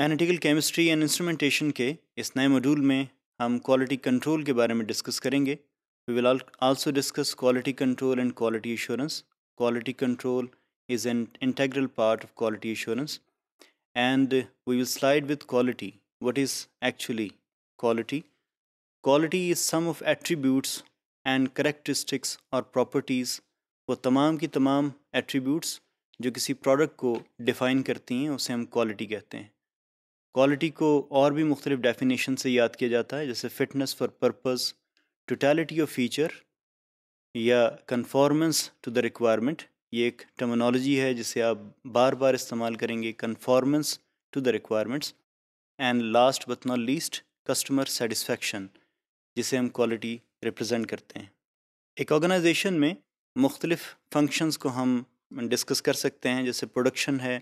एनाटिकल chemistry and instrumentation के इस नए मॉड्यूल में हम क्वालिटी कंट्रोल के बारे में डिस्कस करेंगे we will also discuss quality control and quality assurance quality control is an integral part of quality assurance and we will slide with quality what is actually quality quality is sum of attributes and characteristics और properties वो तमाम की तमाम attributes जो किसी product को define करती हैं उसे हम क्वालिटी कहते हैं क्वालिटी को और भी मुख्तलिफ डेफिनेशन से याद किया जाता है जैसे fitness for purpose totality of feature या कन्फॉर्मेंस टू द रिक्वायरमेंट ये एक टर्मिनोलॉजी है जिसे आप बार बार इस्तेमाल करेंगे conformance to the requirements and last but not least customer satisfaction जिसे हम क्वालिटी रिप्रेजेंट करते हैं एक ऑर्गेनाइजेशन में मुख्तलिफ फंक्शंस को हम डिस्कस कर सकते हैं जैसे प्रोडक्शन है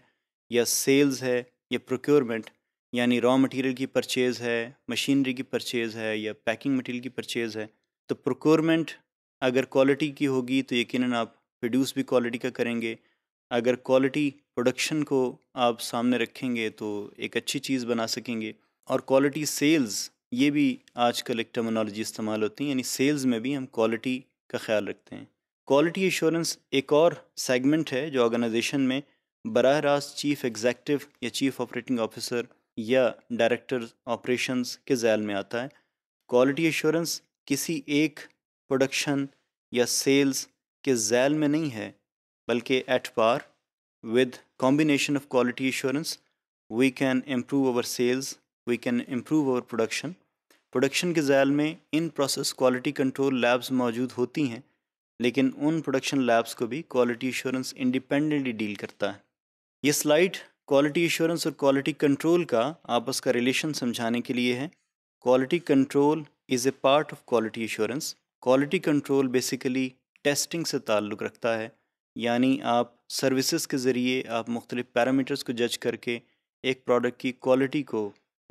या सेल्स है या प्रोक्योरमेंट यानी रॉ मटेरियल की परचेज़ है मशीनरी की परचेज़ है या पैकिंग मटेरियल की परचेज़ है तो प्रोक्योरमेंट अगर क्वालिटी की होगी तो यकीन आप प्रोड्यूस भी क्वालिटी का करेंगे अगर क्वालिटी प्रोडक्शन को आप सामने रखेंगे तो एक अच्छी चीज़ बना सकेंगे और क्वालिटी सेल्स ये भी आजकल एक टर्मोनोलॉजी इस्तेमाल होती है यानी सेल्स में भी हम क्वालिटी का ख्याल रखते हैं क्वालिटी एश्योरेंस एक और सेगमेंट है जो ऑर्गेनाइजेशन में बरह रास्त चीफ़ एग्जैक्टिव या चीफ़ ऑपरेटिंग ऑफिसर या डायरेक्टर ऑपरेशंस के जैल में आता है क्वालिटी एश्योरेंस किसी एक प्रोडक्शन या सेल्स के जैल में नहीं है बल्कि at par with combination of quality assurance we can improve our sales we can improve our production production के ज़ैल में in process quality control labs मौजूद होती हैं लेकिन उन प्रोडक्शन लैब्स को भी क्वालिटी एश्योरेंस इंडिपेंडेंटली डील करता है ये स्लाइड क्वालिटी एश्योरेंस और क्वालिटी कंट्रोल का आपस का रिलेशन समझाने के लिए है quality control is a part of quality assurance quality control basically testing से ताल्लुक़ रखता है यानी आप सर्विसेज के ज़रिए आप मुख्तलि पैरामीटर्स को जज करके एक प्रोडक्ट की क्वालिटी को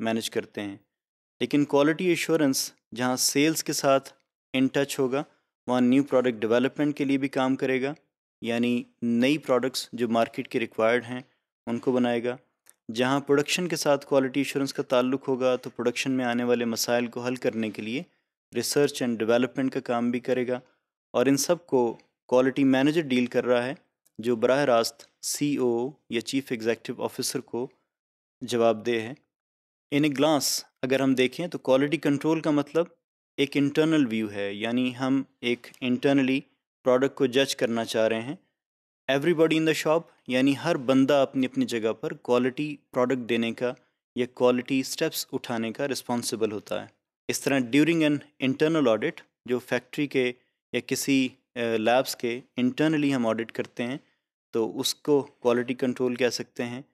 मैनेज करते हैं लेकिन क्वालिटी एश्योरेंस जहाँ सेल्स के साथ इन टच होगा वहाँ न्यू प्रोडक्ट डेवलपमेंट के लिए भी काम करेगा यानी नई प्रोडक्ट्स जो मार्केट के रिक्वायर्ड हैं उनको बनाएगा जहाँ प्रोडक्शन के साथ क्वालिटी इंश्योरेंस का ताल्लुक होगा तो प्रोडक्शन में आने वाले मसाइल को हल करने के लिए रिसर्च एंड डेवलपमेंट का काम भी करेगा और इन सब को क्वालिटी मैनेजर डील कर रहा है जो बरह रास्त सी या चीफ एग्जेक्टिव ऑफिसर को जवाब दे है इन ए ग्लास अगर हम देखें तो क्वालिटी कंट्रोल का मतलब एक इंटरनल व्यू है यानी हम एक इंटरनली प्रोडक्ट को जज करना चाह रहे हैं एवरीबॉडी इन द शॉप यानी हर बंदा अपनी अपनी जगह पर क्वालिटी प्रोडक्ट देने का या क्वालिटी स्टेप्स उठाने का रिस्पॉन्सिबल होता है इस तरह ड्यूरिंग एन इंटरनल ऑडिट जो फैक्ट्री के या किसी लैब्स के इंटरनली हम ऑडिट करते हैं तो उसको क्वालिटी कंट्रोल कह सकते हैं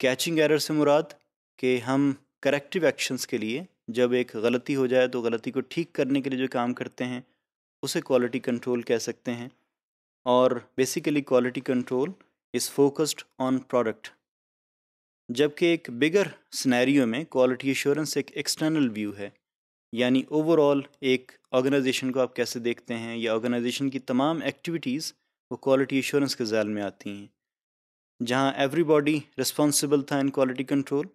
कैचिंग एरर से मुराद कि हम करेक्टिव एक्शंस के लिए जब एक गलती हो जाए तो गलती को ठीक करने के लिए जो काम करते हैं उसे क्वालिटी कंट्रोल कह सकते हैं और basically quality control is focused on product जबकि एक बिगर सिनेरियो में क्वालिटी एश्योरेंस एक एक्सटर्नल व्यू है यानी ओवरऑल एक ऑर्गेनाइजेशन को आप कैसे देखते हैं या ऑर्गेनाइजेशन की तमाम एक्टिविटीज़ वो क्वालिटी एश्योरेंस के जाल में आती हैं जहाँ एवरीबॉडी रिस्पॉन्सिबल था इन क्वालिटी कंट्रोल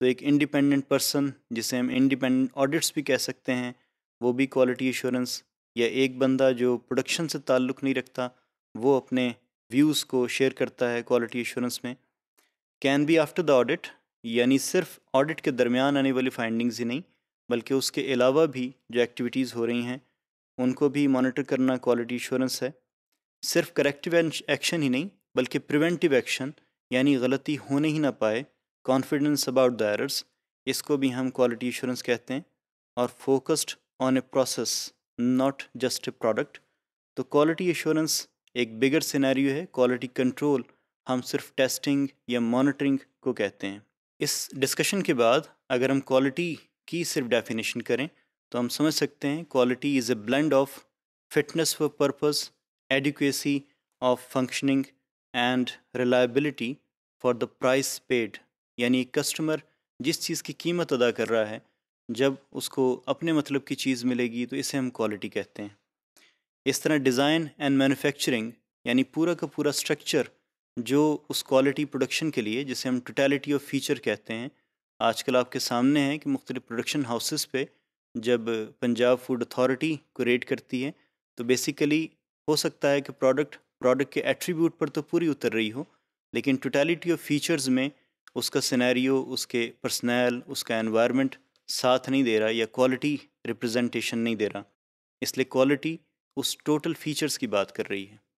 तो एक इंडिपेंडेंट पर्सन जिसे हम इंडिपेंडेंट ऑडिट्स भी कह सकते हैं वो भी क्वालिटी एश्योरेंस या एक बंदा जो प्रोडक्शन से ताल्लुक़ नहीं रखता वो अपने व्यूज़ को शेयर करता है क्वालिटी एश्योरेंस में can be after the audit यानी सिर्फ ऑडिट के दरमियान आने वाली फाइंडिंग्स ही नहीं बल्कि उसके अलावा भी जो एक्टिविटीज़ हो रही हैं उनको भी मॉनिटर करना क्वालिटी एश्योरेंस है सिर्फ करेक्टिव एक्शन ही नहीं बल्कि प्रिवेंटिव एक्शन यानी गलती होने ही ना पाए कॉन्फिडेंस अबाउट द एरर्स इसको भी हम क्वालिटी एश्योरेंस कहते हैं और focused on a process not just a product तो क्वालिटी एश्योरेंस एक बिगर सिनेरियो है क्वालिटी कंट्रोल हम सिर्फ टेस्टिंग या मॉनिटरिंग को कहते हैं इस डिस्कशन के बाद अगर हम क्वालिटी की सिर्फ डेफिनेशन करें तो हम समझ सकते हैं quality is a blend of fitness for purpose adequacy of functioning and reliability for the price paid यानी कस्टमर जिस चीज़ की कीमत अदा कर रहा है जब उसको अपने मतलब की चीज़ मिलेगी तो इसे हम क्वालिटी कहते हैं इस तरह डिज़ाइन एंड मैन्युफैक्चरिंग यानी पूरा का पूरा स्ट्रक्चर जो उस क्वालिटी प्रोडक्शन के लिए जिसे हम टोटलिटी ऑफ फीचर कहते हैं आजकल आपके सामने है कि मुख्तलिफ प्रोडक्शन हाउसेस पे जब पंजाब फूड अथॉरिटी को रेट करती है तो बेसिकली हो सकता है कि प्रोडक्ट प्रोडक्ट के एट्रीब्यूट पर तो पूरी उतर रही हो लेकिन टोटलिटी ऑफ फीचर्स में उसका सिनेरियो उसके पर्सनल उसका एनवायरनमेंट साथ नहीं दे रहा या क्वालिटी रिप्रेजेंटेशन नहीं दे रहा इसलिए क्वालिटी उस टोटल फीचर्स की बात कर रही है